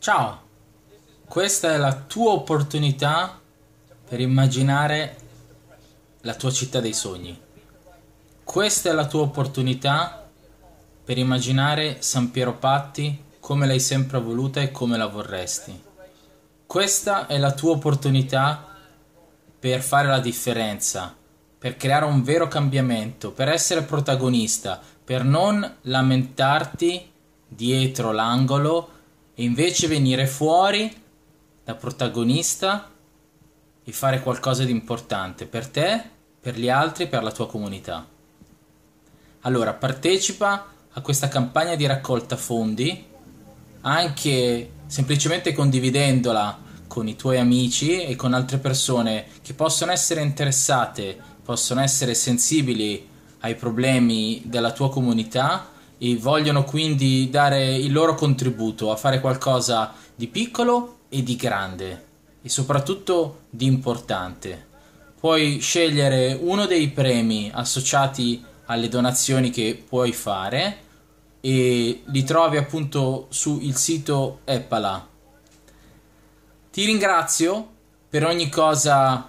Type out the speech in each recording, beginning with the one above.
Ciao, questa è la tua opportunità per immaginare la tua città dei sogni. Questa è la tua opportunità per immaginare San Piero Patti come l'hai sempre voluta e come la vorresti. Questa è la tua opportunità per fare la differenza, per creare un vero cambiamento, per essere protagonista, per non lamentarti dietro l'angolo e invece venire fuori da protagonista e fare qualcosa di importante per te, per gli altri, per la tua comunità. Allora, partecipa a questa campagna di raccolta fondi anche semplicemente condividendola con i tuoi amici e con altre persone che possono essere interessate, possono essere sensibili ai problemi della tua comunità e vogliono quindi dare il loro contributo a fare qualcosa di piccolo e di grande e soprattutto di importante. Puoi scegliere uno dei premi associati alle donazioni che puoi fare e li trovi appunto sul sito Eppala. Ti ringrazio per ogni cosa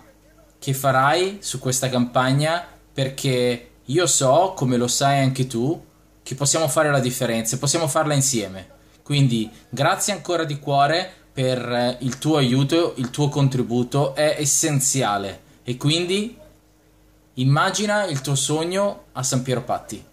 che farai su questa campagna perché io so, come lo sai anche tu, che possiamo fare la differenza, possiamo farla insieme. Quindi grazie ancora di cuore per eh, il tuo aiuto, il tuo contributo è essenziale e quindi immagina il tuo sogno a San Piero Patti.